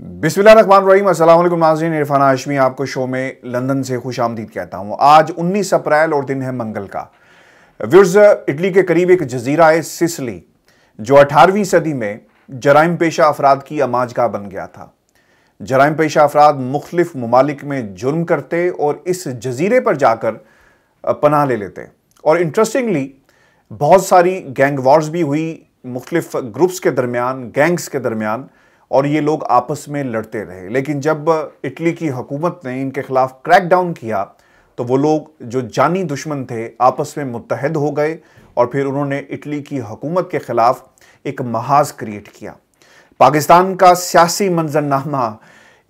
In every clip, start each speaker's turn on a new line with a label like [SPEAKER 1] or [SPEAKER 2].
[SPEAKER 1] रहीम असल नाजीन इरफान आशमी आपको शो में लंदन से खुश आमदीद कहता हूँ आज 19 अप्रैल और दिन है मंगल का व्यर्ज इटली के करीब एक जजीरा है सिसली जो 18वीं सदी में जराइम पेशा अफराद की अमाजगा बन गया था जराइम पेशा अफराद मुख्तफ ममालिक में जुर्म करते और इस जजीरे पर जाकर पनाह ले लेते और इंटरेस्टिंगली बहुत सारी गैंग वॉर्स भी हुई मुख्तफ ग्रुप्स के दरमियान गैंग्स के दरमियान और ये लोग आपस में लड़ते रहे लेकिन जब इटली की हुकूमत ने इनके ख़िलाफ़ क्रैकडाउन किया तो वो लोग जो जानी दुश्मन थे आपस में मुतहद हो गए और फिर उन्होंने इटली की हुकूमत के ख़िलाफ़ एक महाज क्रिएट किया पाकिस्तान का सियासी मंजरनामा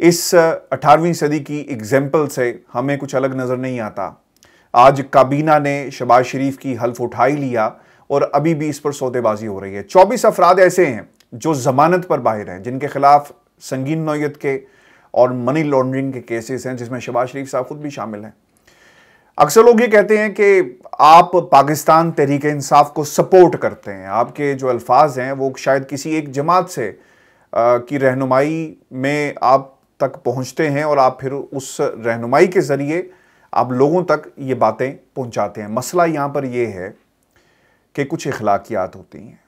[SPEAKER 1] इस 18वीं सदी की एग्जाम्पल से हमें कुछ अलग नज़र नहीं आता आज काबीना ने शबाज शरीफ की हल्फ उठाई लिया और अभी भी इस पर सौदेबाजी हो रही है 24 अफराद ऐसे हैं जो जमानत पर बाहर हैं जिनके खिलाफ संगीन नोयत के और मनी लॉन्ड्रिंग के केसेस हैं जिसमें शबाज शरीफ साहब खुद भी शामिल हैं अक्सर लोग ये कहते हैं कि आप पाकिस्तान तहरीक इंसाफ को सपोर्ट करते हैं आपके जो अल्फाज हैं वो शायद किसी एक जमात से आ, की रहनुमाई में आप तक पहुंचते हैं और आप फिर उस रहनुमाई के ज़रिए आप लोगों तक ये बातें पहुंचाते हैं मसला यहाँ पर यह है कि कुछ अखलाकियात होती हैं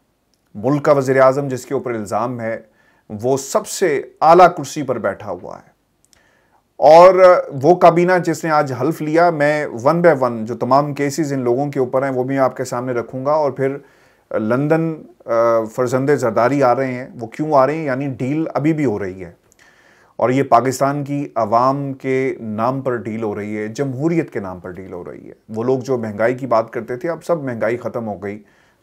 [SPEAKER 1] मुल्क का वज़ी अजम जिसके ऊपर इल्ज़ाम है वो सबसे आला कुर्सी पर बैठा हुआ है और वो काबीना जिसने आज हल्फ लिया मैं वन बाय वन जो तमाम केसेस इन लोगों के ऊपर हैं वो भी आपके सामने रखूंगा और फिर लंदन फरजंदे जरदारी आ रहे हैं वो क्यों आ रहे हैं यानी डील अभी भी हो रही है और ये पाकिस्तान की आवाम के नाम पर डील हो रही है जमहूरीत के नाम पर डील हो रही है वो लोग जो महंगाई की बात करते थे अब सब महंगाई ख़त्म हो गई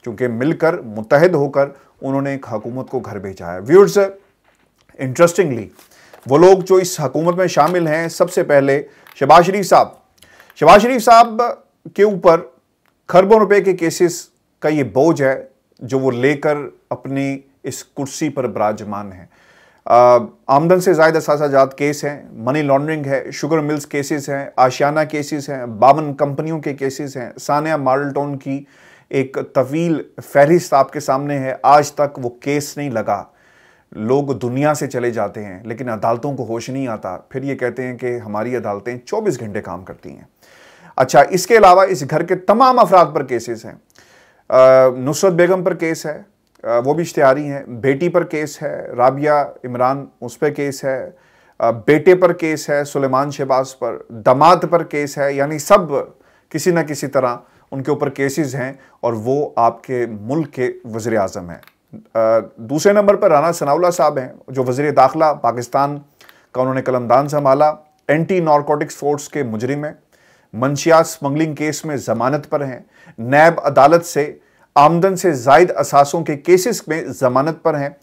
[SPEAKER 1] चूँकि मिलकर मुतहद होकर उन्होंने एक हकूमत को घर भेजा है व्यूर्स इंटरेस्टिंगली वो लोग जो इस हकूमत में शामिल हैं सबसे पहले शबाज शरीफ साहब शबाज शरीफ साहब के ऊपर खरबों रुपए के केसेस का ये बोझ है जो वो लेकर अपनी इस कुर्सी पर विराजमान है आमदन से जायद असाजात केस हैं मनी लॉन्ड्रिंग है शुगर मिल्स केसेस हैं आशियाना केसेस हैं बावन कंपनियों के केसेस हैं सानिया मार्लटोन की एक तवील फहरिस्त आपके सामने है आज तक वो केस नहीं लगा लोग दुनिया से चले जाते हैं लेकिन अदालतों को होश नहीं आता फिर ये कहते हैं कि हमारी अदालतें 24 घंटे काम करती हैं अच्छा इसके अलावा इस घर के तमाम अफराद पर केसेस हैं नुसरत बेगम पर केस है आ, वो भी इश्तारी हैं बेटी पर केस है राबिया इमरान उस पर केस है आ, बेटे पर केस है सुलेमान शहबाज पर दमाद पर केस है यानी सब किसी न किसी तरह उनके ऊपर केसेस हैं और वो आपके मुल्क के वज़र अजम हैं दूसरे नंबर पर राना सनाउल्ला साहब हैं जो वज़ी दाखिला पाकिस्तान का उन्होंने कलमदान संभाला एंटी नारकोटिक्स फोर्स के मुजरिम हैं मंशिया स्मगलिंग केस में ज़मानत पर हैं नैब अदालत से आमदन से जायद असासों के केसेस में ज़मानत पर हैं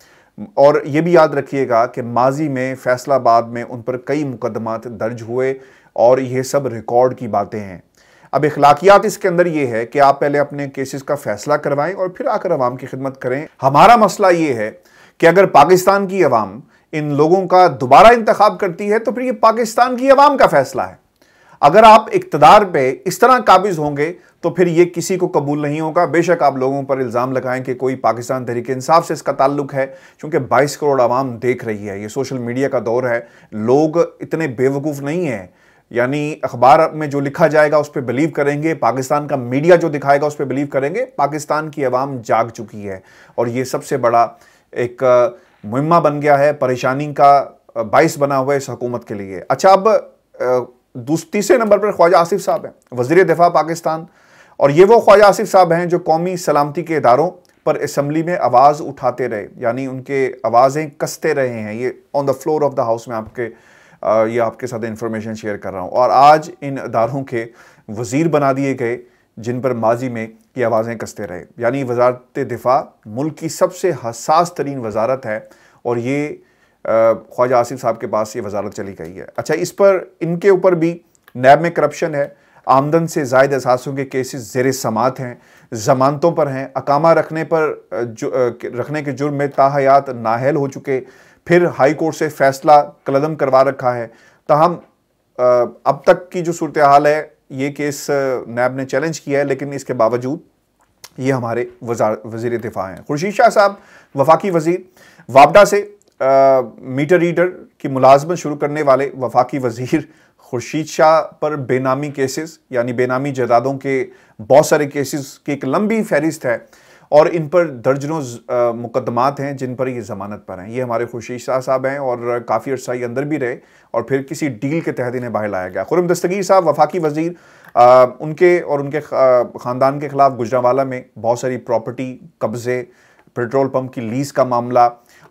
[SPEAKER 1] और ये भी याद रखिएगा कि माजी में फैसलाबाद में उन पर कई मुकदमात दर्ज हुए और ये सब रिकॉर्ड की बातें हैं अब इखलाकियात इसके अंदर ये है कि आप पहले अपने केसेस का फैसला करवाएं और फिर आकर आवाम की खिदमत करें हमारा मसला ये है कि अगर पाकिस्तान की अवाम इन लोगों का दोबारा इंतखब करती है तो फिर ये पाकिस्तान की अवाम का फैसला है अगर आप इकतदार पे इस तरह काबिज होंगे तो फिर ये किसी को कबूल नहीं होगा बेशक आप लोगों पर इल्ज़ाम लगाएं कि कोई पाकिस्तान तहरीक इंसाफ से इसका ताल्लुक है क्योंकि 22 करोड़ आवाम देख रही है ये सोशल मीडिया का दौर है लोग इतने बेवकूफ़ नहीं हैं यानी अखबार में जो लिखा जाएगा उस पर बिलीव करेंगे पाकिस्तान का मीडिया जो दिखाएगा उस पर बिलीव करेंगे पाकिस्तान की आवाम जाग चुकी है और ये सबसे बड़ा एक मुहिमा बन गया है परेशानी का बाइस बना हुआ है इस हकूमत के लिए अच्छा अब तीसरे नंबर पर ख्वाजा आसिफ साहब हैं वजीर दिफा पाकिस्तान और ये वो ख्वाजा आसिफ साहब हैं जो कौमी सलामती के इदारों पर इसम्बली में आवाज़ उठाते रहे यानी उनके आवाज़ें कसते रहे हैं ये on the floor of the house में आपके ये आपके साथ इन्फॉर्मेशन शेयर कर रहा हूँ और आज इन अदारों के वज़ीर बना दिए गए जिन पर माजी में ये आवाज़ें कसते रहे यानी वजारत दिफा मुल्क की सबसे हसास तरीन वजारत है और ये ख्वाजा आसिफ साहब के पास ये वजारत चली गई है अच्छा इस पर इनके ऊपर भी नैब में करप्शन है आमदन से जायद असासों के केसेस जेर समात हैं जमानतों पर हैं अकामा रखने पर जो रखने के जुर्म में ताहयात नाहल हो चुके फिर हाई कोर्ट से फैसला कलदम करवा रखा है तहम अब तक की जो सूरत हाल है ये केस नैब ने चैलेंज किया है लेकिन इसके बावजूद ये हमारे वजीर दिफा हैं खुर्शीद शाह साहब वफाकी वजीर वापडा से आ, मीटर रीडर की मुलाजमत शुरू करने वाले वफाकी वजीर खुर्शीद शाह पर बेनामी केसेस यानी बेनामी जदादों के बहुत सारे केसेस की एक लंबी फहरिस्त है और इन पर दर्जनों मुकदमात हैं जिन पर ये ज़मानत पर हैं ये हमारे खुशी शाह साहब हैं और काफ़ी अर्सा ये अंदर भी रहे और फिर किसी डील के तहत इन्हें बाहर लाया गया खुरम दस्तगीर साहब वफाकी वजीर आ, उनके और उनके ख़ानदान के ख़िलाफ़ गुजरावाला में बहुत सारी प्रॉपर्टी कब्ज़े पेट्रोल पम्प की लीज़ का मामला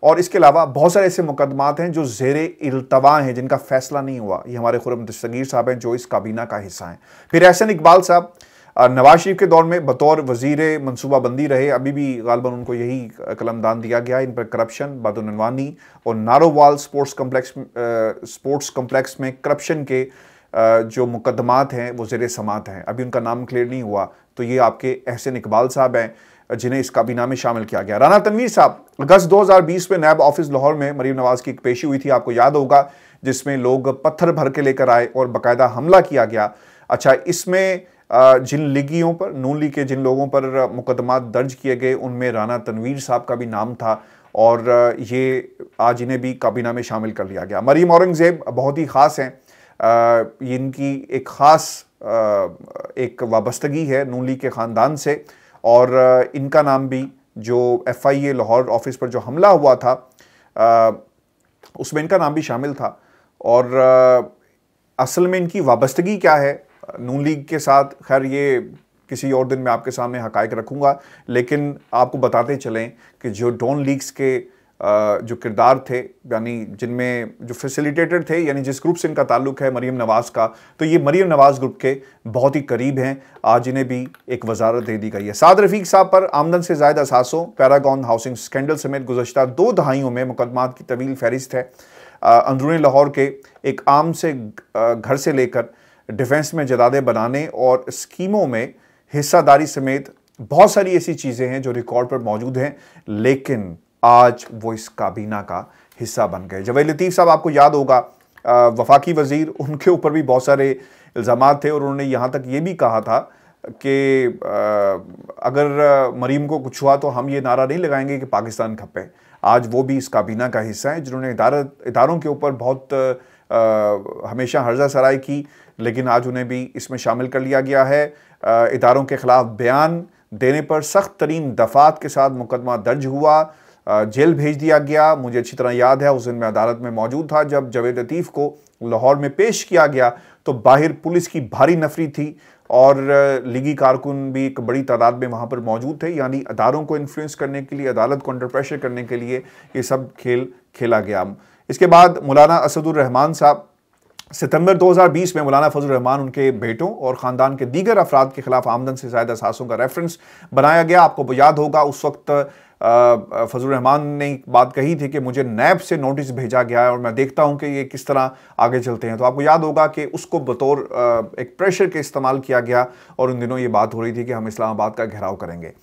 [SPEAKER 1] और इसके अलावा बहुत सारे ऐसे मुकदमात हैं जो जेर अल्तवा हैं जिनका फ़ैसला नहीं हुआ ये हमारे खुरम दस्तगीर साहब हैं जो इस काबीना का हिस्सा हैं फिर एहसन इकबाल साहब नवाज शरीफ के दौर में बतौर वजीर मनसूबाबंदी रहे अभी भी गालबा उनको यही कलमदान दिया गया इन पर करप्शन बदनवानी और Narowal sports complex sports complex में करप्शन के जो मुकदमात हैं वो ज़ेर समात हैं अभी उनका नाम क्लियर नहीं हुआ तो ये आपके अहसन इकबाल साहब हैं जिन्हें इस काबीना में शामिल किया गया राना तनवीर साहब अगस्त 2020 में नैब ऑफिस लाहौर में मरीम नवाज की एक पेशी हुई थी आपको याद होगा जिसमें लोग पत्थर भर के लेकर आए और बाकायदा हमला किया गया अच्छा इसमें जिन लिगियों पर नून लीग के जिन लोगों पर मुकदमा दर्ज किए गए उनमें राना तनवीर साहब का भी नाम था और ये आज इन्हें भी काबीना में शामिल कर लिया गया मरीम औरंगज़ेब बहुत ही ख़ास हैं इनकी एक ख़ास एक वाबस्तगी है नून लीग के ख़ानदान से और इनका नाम भी जो F I A Lahore office पर जो हमला हुआ था उसमें इनका नाम भी शामिल था और असल में इनकी वाबस्तगी क्या है नून लीग के साथ खैर ये किसी और दिन मैं आपके सामने हकायक रखूँगा लेकिन आपको बताते चलें कि जो डॉन लीग्स के जो किरदार थे यानी जिनमें जो फैसिलिटेटर थे यानी जिस ग्रुप से इनका ताल्लुक है मरीम नवाज़ का तो ये मरीम नवाज़ ग्रुप के बहुत ही करीब हैं आज इन्हें भी एक वजारत दे दी गई है साद रफीक साहब पर आमदन से जायद असासों पैरागॉन हाउसिंग स्कैंडल समेत गुजशत दो दहाइयों में मुकदमात की तवील फहरिस्त है अंदरूनी लाहौर के एक आम से घर से लेकर डिफेंस में जदादे बनाने और स्कीमों में हिस्सादारी समेत बहुत सारी ऐसी चीज़ें हैं जो रिकॉर्ड पर मौजूद हैं लेकिन आज वो इस काबीना का हिस्सा बन गए जवेद लतीफ़ साहब आपको याद होगा वफाकी वजीर उनके ऊपर भी बहुत सारे इल्ज़ाम थे और उन्होंने यहाँ तक ये भी कहा था कि अगर मरीम को कुछ हुआ तो हम ये नारा नहीं लगाएंगे कि पाकिस्तान खपे आज वो भी इस काबीना का हिस्सा है जिन्होंने इदारों के ऊपर बहुत आ, हमेशा हर्जा सराय की लेकिन आज उन्हें भी इसमें शामिल कर लिया गया है इदारों के ख़िलाफ़ बयान देने पर सख्त तरीन दफात के साथ मुकदमा दर्ज हुआ जेल भेज दिया गया मुझे अच्छी तरह याद है उस दिन मैं अदालत में मौजूद था जब जवेद लतीफ़ को लाहौर में पेश किया गया तो बाहर पुलिस की भारी नफरी थी और लीगी कारकुन भी एक बड़ी तादाद में वहाँ पर मौजूद थे यानी अदारों को इन्फ्लुएंस करने के लिए अदालत को अंडर प्रेशर करने के लिए ये सब खेल खेला गया इसके बाद मौलाना असदुररहमान साहब सितंबर 2020 में मौलाना फजल रहमान उनके बेटों और ख़ानदान के दीगर अफराद के खिलाफ आमदन से ज़ायद असासों का रेफरेंस बनाया गया आपको याद होगा उस वक्त फजल रहमान ने एक बात कही थी कि मुझे नैब से नोटिस भेजा गया है और मैं देखता हूं कि ये किस तरह आगे चलते हैं तो आपको याद होगा कि उसको बतौर एक प्रेशर के इस्तेमाल किया गया और उन दिनों ये बात हो रही थी कि हम इस्लामाबाद का घेराव करेंगे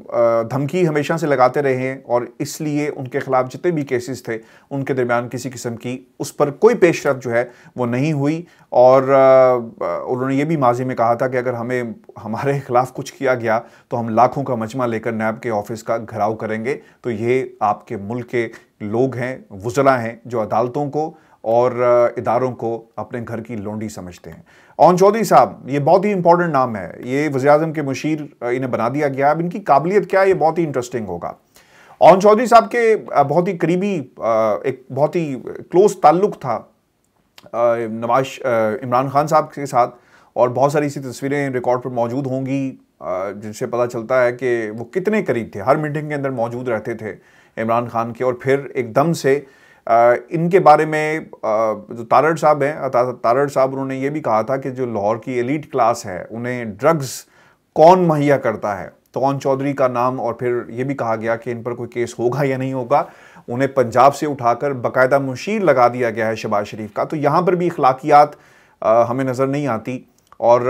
[SPEAKER 1] धमकी हमेशा से लगाते रहे हैं और इसलिए उनके खिलाफ जितने भी केसेस थे उनके दरमियान किसी किस्म की उस पर कोई पेशरफ जो है वो नहीं हुई और उन्होंने ये भी माजी में कहा था कि अगर हमें हमारे खिलाफ कुछ किया गया तो हम लाखों का मजमा लेकर नैब के ऑफिस का घराव करेंगे तो ये आपके मुल्क के लोग हैं वजला हैं जो अदालतों को और इदारों को अपने घर की लोंडी समझते हैं ओन चौधरी साहब ये बहुत ही इंपॉर्टेंट नाम है ये वजी अजम के मुशीर इन्हें बना दिया गया अब इनकी काबिलियत क्या है ये बहुत ही इंटरेस्टिंग होगा ओन चौधरी साहब के बहुत ही करीबी एक बहुत ही क्लोज ताल्लुक था नवाज इमरान खान साहब के साथ और बहुत सारी ऐसी तस्वीरें रिकॉर्ड पर मौजूद होंगी जिनसे पता चलता है कि वो कितने करीब थे हर मीटिंग के अंदर मौजूद रहते थे इमरान खान के और फिर एकदम से इनके बारे में जो तारड़ साहब हैं तारड़ साहब उन्होंने ये भी कहा था कि जो लाहौर की एलिट क्लास है उन्हें ड्रग्स कौन मुहैया करता है तौन चौधरी का नाम और फिर ये भी कहा गया कि इन पर कोई केस होगा या नहीं होगा उन्हें पंजाब से उठाकर बाकायदा मुशीर लगा दिया गया है शबाज शरीफ का तो यहाँ पर भी इखलाकियात हमें नज़र नहीं आती और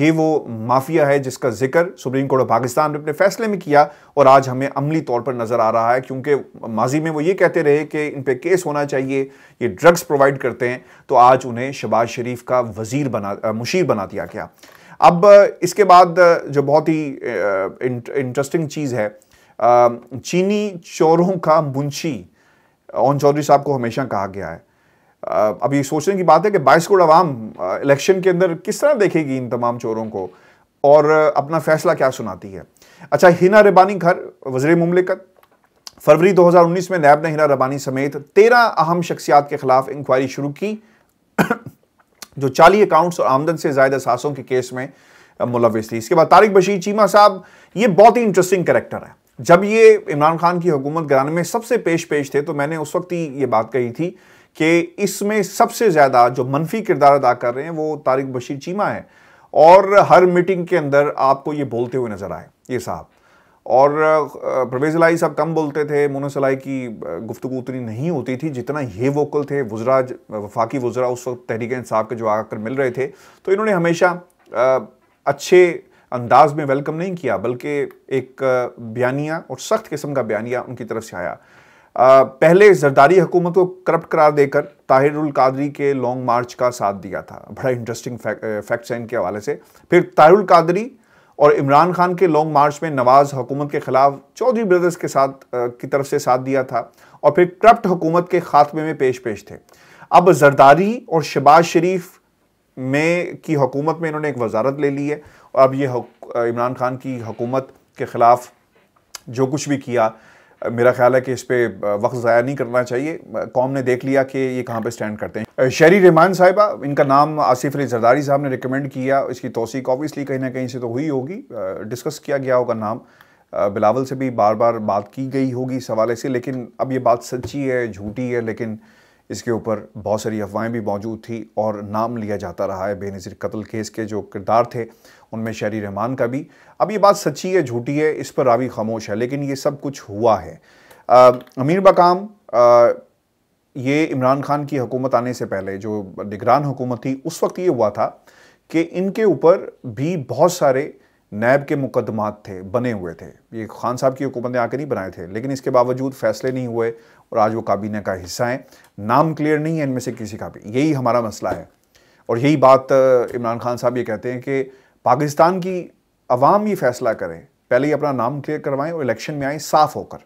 [SPEAKER 1] ये वो माफिया है जिसका जिक्र सुप्रीम कोर्ट ऑफ पाकिस्तान ने अपने फैसले में किया और आज हमें अमली तौर पर नज़र आ रहा है क्योंकि माजी में वो ये कहते रहे कि इन पर केस होना चाहिए ये ड्रग्स प्रोवाइड करते हैं तो आज उन्हें शबाज शरीफ का वजीर बना मुशीर बना दिया गया अब इसके बाद जो बहुत ही इंटरेस्टिंग चीज़ है चीनी चोरों का मुंशी ओन चौधरी साहब को हमेशा कहा गया है अब ये सोचने की बात है कि बाईस करोड़ आवाम इलेक्शन के अंदर किस तरह देखेगी इन तमाम चोरों को और अपना फैसला क्या सुनाती है अच्छा हिना रबानी घर वजर ममलिकत फरवरी 2019 में नैब ने हिना रबानी समेत तेरह अहम शख्सियात के खिलाफ इंक्वायरी शुरू की जो चाली अकाउंट्स और आमदन से जायद असासों के केस में मुलविस थी इसके बाद तारिक बशीर चीमा साहब ये बहुत ही इंटरेस्टिंग करेक्टर है जब ये इमरान खान की हुकूमत गराने में सबसे पेश पेश थे तो मैंने उस वक्त ही ये बात कही थी कि इसमें सबसे ज़्यादा जो मनफी किरदार अदा कर रहे हैं वो तारिक बशीर चीमा है और हर मीटिंग के अंदर आपको ये बोलते हुए नज़र आए ये साहब और परवेज़ लाई साहब कम बोलते थे मोनो सलाई की गुफ्तु उतनी नहीं होती थी जितना ये वोकल थे वज़रा वफाकी वज़रा उस वक्त तहरीक इंसाफ के जो आकर मिल रहे थे तो इन्होंने हमेशा अच्छे अंदाज में वेलकम नहीं किया बल्कि एक बयानिया और सख्त किस्म का बयानिया उनकी तरफ से आया पहले जरदारी हुकूमत को करप्ट करार देकर ताहिरुल कादरी के लॉन्ग मार्च का साथ दिया था बड़ा इंटरेस्टिंग फैक्ट्स हैं इनके हवाले से फिर ताहिरुल कादरी और इमरान खान के लॉन्ग मार्च में नवाज़ हुकूमत के ख़िलाफ़ चौधरी ब्रदर्स के साथ की तरफ से साथ दिया था और फिर करप्ट हुकूमत के खात्मे में पेश पेश थे अब जरदारी और शबाज शरीफ में की हुकूमत में इन्होंने एक वजारत ले ली है और अब ये इमरान खान की हुकूमत के ख़िलाफ़ जो कुछ भी किया मेरा ख्याल है कि इस पर वक्त ज़ाया नहीं करना चाहिए कौम ने देख लिया कि ये कहाँ पर स्टैंड करते हैं शहरी रहमान साहिबा इनका नाम आसिफ अली जरदारी साहब ने रिकमेंड किया इसकी तोसीक ऑबियसली कहीं ना कहीं से तो हुई होगी डिस्कस किया गया होगा नाम बिलावल से भी बार बार बात की गई होगी इस हवाले से लेकिन अब ये बात सच्ची है झूठी है लेकिन इसके ऊपर बहुत सारी अफवाहें भी मौजूद थी और नाम लिया जाता रहा है बेनज़ीर कत्ल केस के जो किरदार थे उनमें शहरी रहमान का भी अब ये बात सच्ची है झूठी है इस पर रावी खामोश है लेकिन ये सब कुछ हुआ है आ, अमीर बकाम आ, ये इमरान खान की हुकूमत आने से पहले जो निगरान हुकूमत थी उस वक्त ये हुआ था कि इनके ऊपर भी बहुत सारे नैब के मुकदमात थे बने हुए थे ये खान साहब की हुकूमत ने आके नहीं बनाए थे लेकिन इसके बावजूद फैसले नहीं हुए और आज वो काबीना का हिस्सा हैं नाम क्लियर नहीं है इनमें से किसी का भी यही हमारा मसला है और यही बात इमरान खान साहब ये कहते हैं कि पाकिस्तान की आवाम ये फैसला करें पहले ही अपना नाम क्लियर करवाएं और इलेक्शन में आए साफ होकर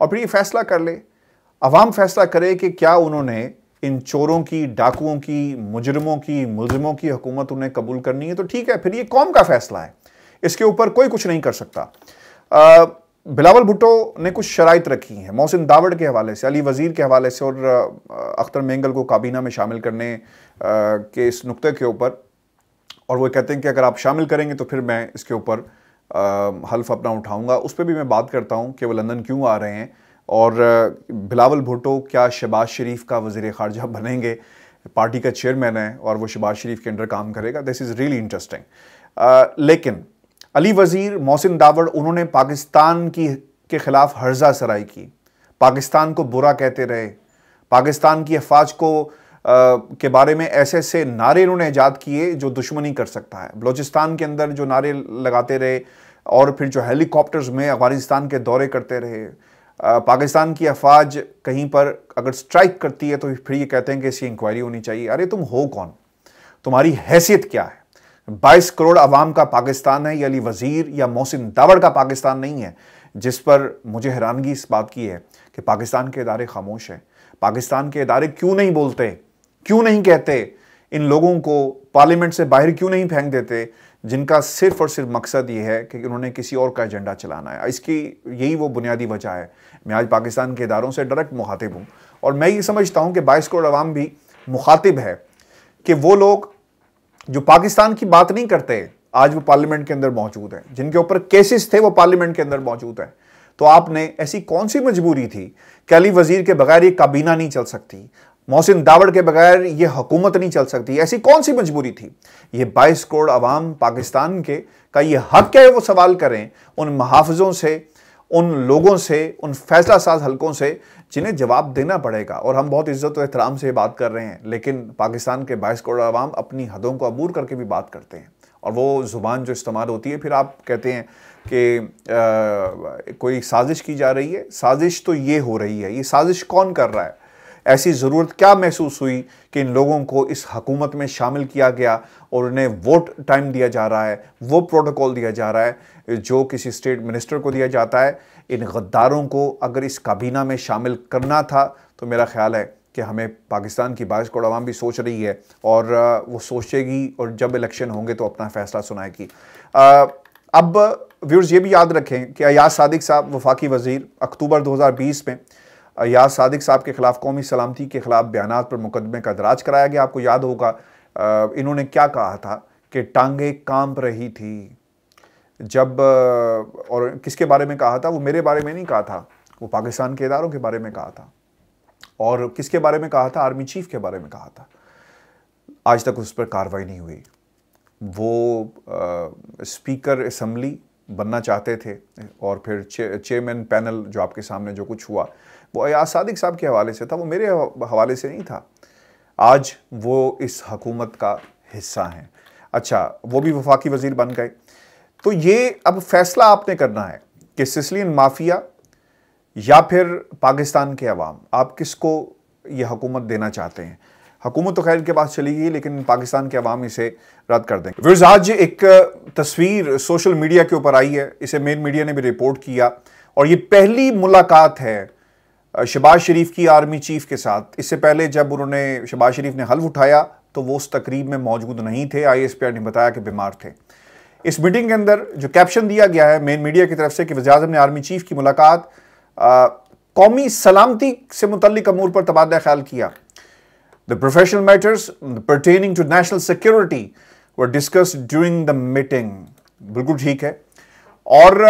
[SPEAKER 1] और फिर ये फैसला कर ले अवाम फैसला करे कि क्या उन्होंने इन चोरों की डाकुओं की मुजरमों की मुजरमों की हुकूमत उन्हें कबूल करनी है तो ठीक है फिर ये कौम का फैसला है इसके ऊपर कोई कुछ नहीं कर सकता बिलावल भुट्टो ने कुछ शराइत रखी हैं मोहसिन दावड़ के हवाले से अली वज़ीर के हवाले से और अख्तर मेंगल को काबीना में शामिल करने के इस नुक्ते के ऊपर और वो कहते हैं कि अगर आप शामिल करेंगे तो फिर मैं इसके ऊपर हल्फ अपना उठाऊंगा उस पर भी मैं बात करता हूँ कि वो लंदन क्यों आ रहे हैं और बिलावल भुट्टो क्या शहबाज शरीफ का वजीर खारजा बनेंगे पार्टी का चेयरमैन है और वो शहबाज शरीफ के अंडर काम करेगा दिस इज़ रियली इंटरेस्टिंग लेकिन अली वज़ीर मोहसिन दावड़ उन्होंने पाकिस्तान की के ख़िलाफ़ हर्जा सराई की पाकिस्तान को बुरा कहते रहे पाकिस्तान की अफवाज को आ, के बारे में ऐसे ऐसे नारे उन्होंने ईजाद किए जो दुश्मनी कर सकता है बलोचिस्तान के अंदर जो नारे लगाते रहे और फिर जो हेलीकॉप्टर्स में अफगानिस्तान के दौरे करते रहे आ, पाकिस्तान की अफवाज कहीं पर अगर स्ट्राइक करती है तो फिर ये कहते हैं कि इसकी इंक्वायरी होनी चाहिए अरे तुम हो कौन तुम्हारी हैसियत क्या है 22 करोड़ अवाम का पाकिस्तान है ये अली वज़ीर या मोहसिन दावड़ का पाकिस्तान नहीं है जिस पर मुझे हैरानगी इस बात की है कि पाकिस्तान के इदारे खामोश हैं पाकिस्तान के इदारे क्यों नहीं बोलते क्यों नहीं कहते इन लोगों को पार्लियामेंट से बाहर क्यों नहीं फेंक देते जिनका सिर्फ और सिर्फ मकसद ये है कि उन्होंने किसी और का एजेंडा चलाना है इसकी यही वो बुनियादी वजह है मैं आज पाकिस्तान के इदारों से डायरेक्ट मुखातिब हूँ और मैं ये समझता हूँ कि बाईस करोड़ अवाम भी मुखातिब है कि वो लोग जो पाकिस्तान की बात नहीं करते आज वो पार्लियामेंट के अंदर मौजूद हैं जिनके ऊपर केसेस थे वो पार्लियामेंट के अंदर मौजूद हैं तो आपने ऐसी कौन सी मजबूरी थी कैली वजीर के बगैर ये काबीना नहीं चल सकती मोहसिन दावड़ के बगैर ये हुकूमत नहीं चल सकती ऐसी कौन सी मजबूरी थी ये बाईस करोड़ अवाम पाकिस्तान के का ये हक है वो सवाल करें उन महाफजों से उन लोगों से उन फैसला साज हलकों से जिन्हें जवाब देना पड़ेगा और हम बहुत इज्जत और एहतराम से बात कर रहे हैं लेकिन पाकिस्तान के बाईस करोड़ आवाम अपनी हदों को अबूर करके भी बात करते हैं और वो ज़ुबान जो इस्तेमाल होती है फिर आप कहते हैं कि कोई साजिश की जा रही है साजिश तो ये हो रही है ये साजिश कौन कर रहा है ऐसी ज़रूरत क्या महसूस हुई कि इन लोगों को इस हकूमत में शामिल किया गया और उन्हें वोट टाइम दिया जा रहा है वो प्रोटोकॉल दिया जा रहा है जो किसी स्टेट मिनिस्टर को दिया जाता है इन गद्दारों को अगर इस काबीना में शामिल करना था तो मेरा ख्याल है कि हमें पाकिस्तान की बाईस करोड़ आवाम भी सोच रही है और वो सोचेगी और जब इलेक्शन होंगे तो अपना फ़ैसला सुनाएगी अब व्यूर्स ये भी याद रखें कि अयाज सादिक साहब वफाकी वजीर अक्टूबर 2020 में अयाज सादिक साहब के ख़िलाफ़ कौमी सलामती के ख़िलाफ़ बयान पर मुकदमे का दराज कराया गया आपको याद होगा इन्होंने क्या कहा था कि टांगे कांप रही थी जब और किसके बारे में कहा था वो मेरे बारे में नहीं कहा था वो पाकिस्तान के इदारों के बारे में कहा था और किसके बारे में कहा था आर्मी चीफ के बारे में कहा था आज तक उस पर कार्रवाई नहीं हुई वो आ, स्पीकर असम्बली बनना चाहते थे और फिर चे, चेयरमैन पैनल जो आपके सामने जो कुछ हुआ वो अयाज सादिक साहब के हवाले से था वो मेरे हवाले से नहीं था आज वो इस हकूमत का हिस्सा हैं अच्छा वो भी वफाकी वजीर बन गए तो ये अब फैसला आपने करना है कि सिसलियन माफिया या फिर पाकिस्तान के अवाम आप किसको ये हुकूमत देना चाहते हैं हुकूमत तो खैर के पास चली गई लेकिन पाकिस्तान के अवाम इसे रद्द कर देंगे व्यर्ज आज एक तस्वीर सोशल मीडिया के ऊपर आई है इसे मेन मीडिया ने भी रिपोर्ट किया और ये पहली मुलाकात है शबाज शरीफ की आर्मी चीफ के साथ इससे पहले जब उन्होंने शबाज शरीफ ने हल्फ उठाया तो वो उस तकरीब में मौजूद नहीं थे आई एस पी आर ने बताया कि बीमार थे इस मीटिंग के अंदर जो कैप्शन दिया गया है मेन मीडिया की तरफ से कि वजी अजम ने आर्मी चीफ की मुलाकात कौमी सलामती से मुतल अमूर पर तबादला ख्याल किया the professional matters pertaining to national security were discussed during the meeting बिल्कुल ठीक है और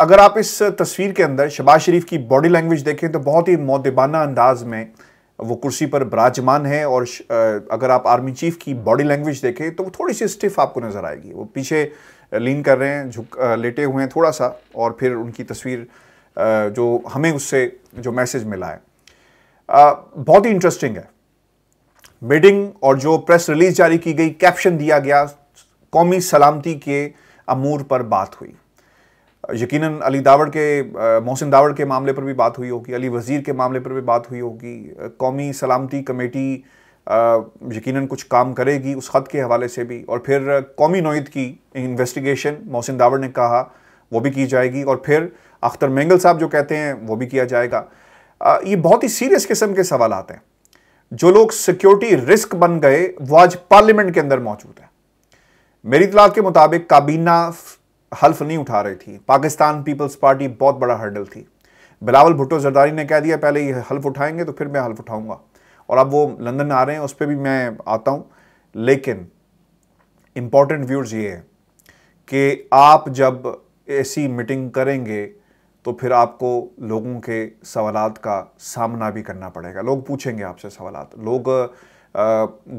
[SPEAKER 1] अगर आप इस तस्वीर के अंदर शबाज शरीफ की बॉडी लैंग्वेज देखें तो बहुत ही मौदबाना अंदाज में वो कुर्सी पर विराजमान है और अगर आप आर्मी चीफ की बॉडी लैंग्वेज देखें तो वो थोड़ी सी स्टिफ आपको नज़र आएगी वो पीछे लीन कर रहे हैं झुक लेटे हुए हैं थोड़ा सा और फिर उनकी तस्वीर जो हमें उससे जो मैसेज मिला है बहुत ही इंटरेस्टिंग है मीटिंग और जो प्रेस रिलीज जारी की गई कैप्शन दिया गया कौमी सलामती के अमूर पर बात हुई यकीनन अली दावड़ के मोहसिन दावड़ के मामले पर भी बात हुई होगी अली वज़ीर के मामले पर भी बात हुई होगी कौमी सलामती कमेटी यकीनन कुछ काम करेगी उस ख़त के हवाले से भी और फिर कौमी नोयद की इन्वेस्टिगेशन मोहसिन दावड़ ने कहा वो भी की जाएगी और फिर अख्तर मेंगल साहब जो कहते हैं वो भी किया जाएगा ये बहुत ही सीरियस किस्म के सवाल आते हैं जो लोग सिक्योरिटी रिस्क बन गए वो आज पार्लियामेंट के अंदर मौजूद हैं मेरी इतलात के मुताबिक काबीना हल्फ नहीं उठा रही थी पाकिस्तान पीपल्स पार्टी बहुत बड़ा हर्डल थी बिलावल भुट्टो जरदारी ने कह दिया पहले ये हल्फ उठाएंगे तो फिर मैं हल्फ उठाऊंगा और अब वो लंदन आ रहे हैं उस पर भी मैं आता हूँ लेकिन इम्पॉर्टेंट व्यूज ये है कि आप जब ऐसी मीटिंग करेंगे तो फिर आपको लोगों के सवाल का सामना भी करना पड़ेगा लोग पूछेंगे आपसे सवाल लोग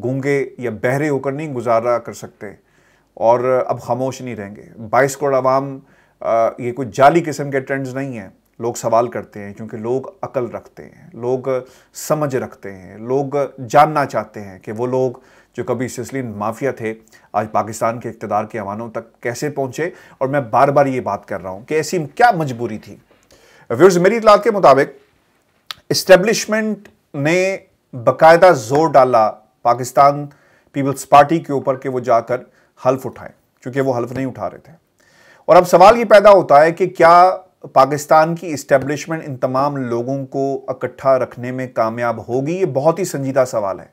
[SPEAKER 1] गूंगे या बहरे होकर नहीं गुजारा कर सकते और अब खामोश नहीं रहेंगे बाईस करोड़ आवाम ये कोई जाली किस्म के ट्रेंड्स नहीं हैं लोग सवाल करते हैं क्योंकि लोग अकल रखते हैं लोग समझ रखते हैं लोग जानना चाहते हैं कि वो लोग जो कभी सिसलिन माफिया थे आज पाकिस्तान के इकतदार के अवानों तक कैसे पहुँचे और मैं बार बार ये बात कर रहा हूँ कि ऐसी क्या मजबूरी थी व्यूर्स मेरी इतला के मुताबिक इस्टेब्लिशमेंट ने बाकायदा जोर डाला पाकिस्तान पीपल्स पार्टी के ऊपर कि वो जाकर हल्फ उठाएं क्योंकि वो हल्फ नहीं उठा रहे थे और अब सवाल ये पैदा होता है कि क्या पाकिस्तान की इस्टेब्लिशमेंट इन तमाम लोगों को इकट्ठा रखने में कामयाब होगी ये बहुत ही संजीदा सवाल है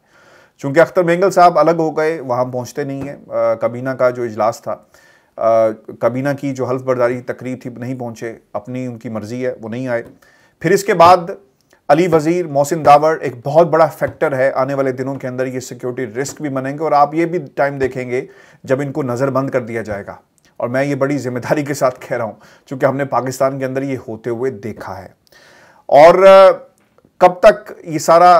[SPEAKER 1] चूँकि अख्तर बेंगल साहब अलग हो गए वहाँ पहुँचते नहीं हैं कबीना का जो इजलास था आ, कबीना की जो हल्फ बर्दारी तकरीब थी नहीं पहुँचे अपनी उनकी मर्ज़ी है वो नहीं आए फिर इसके बाद अली वज़ीर मोहसिन दावर एक बहुत बड़ा फैक्टर है आने वाले दिनों के अंदर ये सिक्योरिटी रिस्क भी बनेंगे और आप ये भी टाइम देखेंगे जब इनको नज़रबंद कर दिया जाएगा और मैं ये बड़ी जिम्मेदारी के साथ कह रहा हूँ क्योंकि हमने पाकिस्तान के अंदर ये होते हुए देखा है और कब तक ये सारा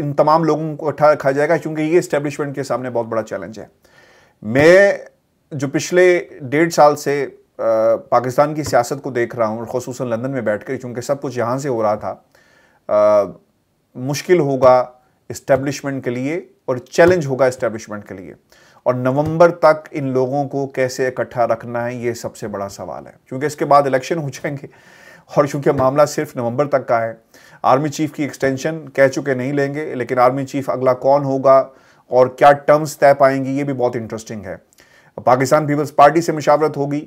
[SPEAKER 1] इन तमाम लोगों को उठा रखा जाएगा क्योंकि ये इस्टेब्लिशमेंट के सामने बहुत बड़ा चैलेंज है मैं जो पिछले डेढ़ साल से पाकिस्तान की सियासत को देख रहा हूँ और खसूस लंदन में बैठ कर चूँकि सब कुछ यहाँ से हो रहा था आ, मुश्किल होगा इस्टेब्लिशमेंट के लिए और चैलेंज होगा इस्टेब्लिशमेंट के लिए और नवंबर तक इन लोगों को कैसे इकट्ठा रखना है ये सबसे बड़ा सवाल है क्योंकि इसके बाद इलेक्शन हो जाएंगे और चूंकि मामला सिर्फ नवंबर तक का है आर्मी चीफ की एक्सटेंशन कह चुके नहीं लेंगे लेकिन आर्मी चीफ अगला कौन होगा और क्या टर्म्स तय पाएंगी ये भी बहुत इंटरेस्टिंग है पाकिस्तान पीपल्स पार्टी से मुशावरत होगी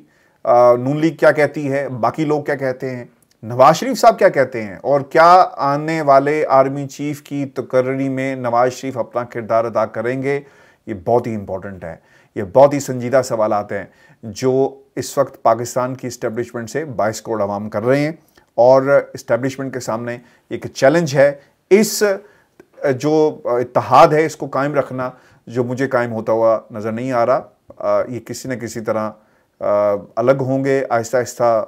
[SPEAKER 1] नून लीग क्या कहती है बाकी लोग क्या कहते हैं नवाज शरीफ साहब क्या कहते हैं और क्या आने वाले आर्मी चीफ की तकर्री में नवाज शरीफ अपना किरदार अदा करेंगे ये बहुत ही इम्पॉर्टेंट है ये बहुत ही संजीदा सवाल आते हैं जो इस वक्त पाकिस्तान की इस्टेब्लिशमेंट से बाईस करोड़ आवाम कर रहे हैं और इस्टेब्लिशमेंट के सामने एक चैलेंज है इस जो इतिहाद है इसको कायम रखना जो मुझे कायम होता हुआ नज़र नहीं आ रहा ये किसी न किसी तरह अलग होंगे आहिस्ता आहिस्ता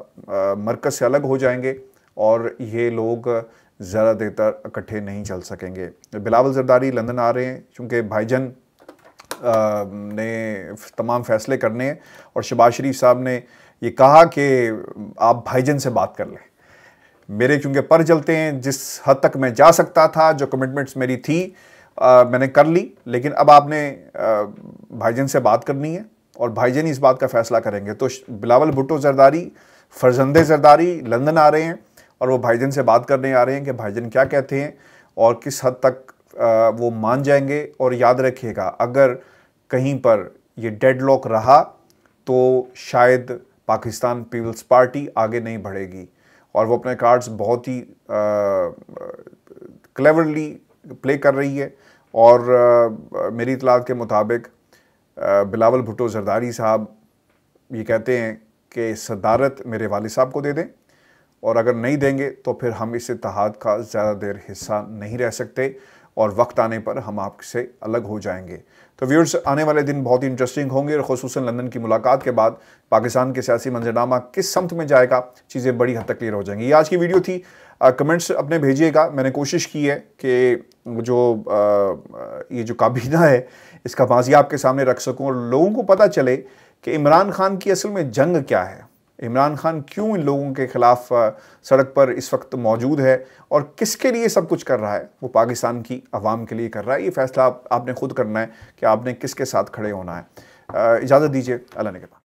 [SPEAKER 1] मरकज़ से अलग हो जाएंगे और ये लोग ज़्यादा देर तक इकट्ठे नहीं चल सकेंगे बिलावल जरदारी लंदन आ रहे हैं चूँकि भाईजन ने तमाम फैसले करने हैं और शबाज शरीफ साहब ने ये कहा कि आप भाईजन से बात कर लें मेरे चूँकि पर चलते हैं जिस हद तक मैं जा सकता था जो कमिटमेंट्स मेरी थी आ, मैंने कर ली लेकिन अब आपने आ, भाईजन से बात करनी है और भाईजन इस बात का फैसला करेंगे तो बिलावल भुट्टो जरदारी फरजंदे जरदारी लंदन आ रहे हैं और वो भाईजन से बात करने आ रहे हैं कि भाईजन क्या कहते हैं और किस हद तक वो मान जाएंगे और याद रखिएगा अगर कहीं पर ये डेड लॉक रहा तो शायद पाकिस्तान पीपल्स पार्टी आगे नहीं बढ़ेगी और वो अपने कार्ड्स बहुत ही क्लेवरली प्ले कर रही है और आ, मेरी इतलात के मुताबिक बिलावल भुट्टो जरदारी साहब ये कहते हैं कि सदारत मेरे वाल साहब को दे दें और अगर नहीं देंगे तो फिर हम इस इतिहाद का ज़्यादा देर हिस्सा नहीं रह सकते और वक्त आने पर हम आपसे अलग हो जाएंगे तो व्यूअर्स आने वाले दिन बहुत ही इंटरेस्टिंग होंगे और खसूस लंदन की मुलाकात के बाद पाकिस्तान के सियासी मंजरनामा किस समत में जाएगा चीज़ें बड़ी हद तक क्लियर हो जाएंगी ये आज की वीडियो थी कमेंट्स uh, अपने भेजिएगा मैंने कोशिश की है कि जो आ, uh, uh, ये जो काबीना है इसका माजिया आपके सामने रख सकूँ और लोगों को पता चले कि इमरान खान की असल में जंग क्या है इमरान खान क्यों इन लोगों के ख़िलाफ़ सड़क पर इस वक्त मौजूद है और किसके लिए सब कुछ कर रहा है वो पाकिस्तान की आवाम के लिए कर रहा है ये फ़ैसला आप, आपने खुद करना है कि आपने किसके साथ खड़े होना है इजाज़त दीजिए अल्लाह ने कहा